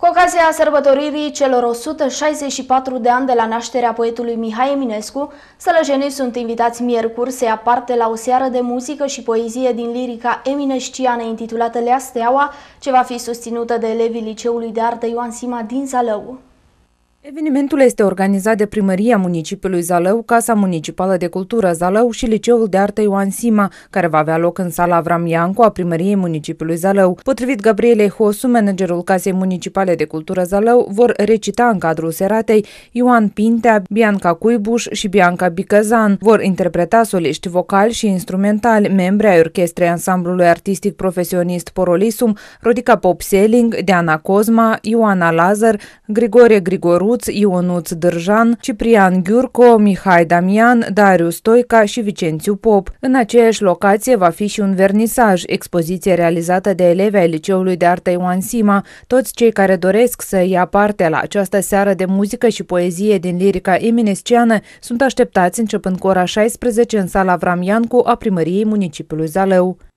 Cu ocazia sărbătoririi celor 164 de ani de la nașterea poetului Mihai Eminescu, sălăjenii sunt invitați miercuri să ia parte la o seară de muzică și poezie din lirica eminesciană intitulată Lea Steaua, ce va fi susținută de elevii Liceului de Artă Ioan Sima din Zalău. Evenimentul este organizat de Primăria Municipiului Zalău, Casa Municipală de Cultură Zalău și Liceul de Artă Ioan Sima, care va avea loc în sala Avram Iancu a Primăriei Municipiului Zalău. Potrivit Gabrielei Hosu, managerul Casei Municipale de Cultură Zalău, vor recita în cadrul seratei Ioan Pintea, Bianca Cuibuș și Bianca Bicăzan. Vor interpreta soliști vocali și instrumentali, membri ai orchestrei ansamblului artistic profesionist Porolisum, Rodica Popseling, Diana Deana Cozma, Ioana Lazar, Grigore Grigoru, Căruț, Ionuț Dârjan, Ciprian Ghiurco, Mihai Damian, Darius Stoica și Vicențiu Pop. În aceeași locație va fi și un vernisaj, expoziție realizată de elevi ai Liceului de Artă Ioan Sima. Toți cei care doresc să ia parte la această seară de muzică și poezie din lirica Eminesciană sunt așteptați începând cu ora 16 în sala Vramiancu a primăriei municipiului Zalău.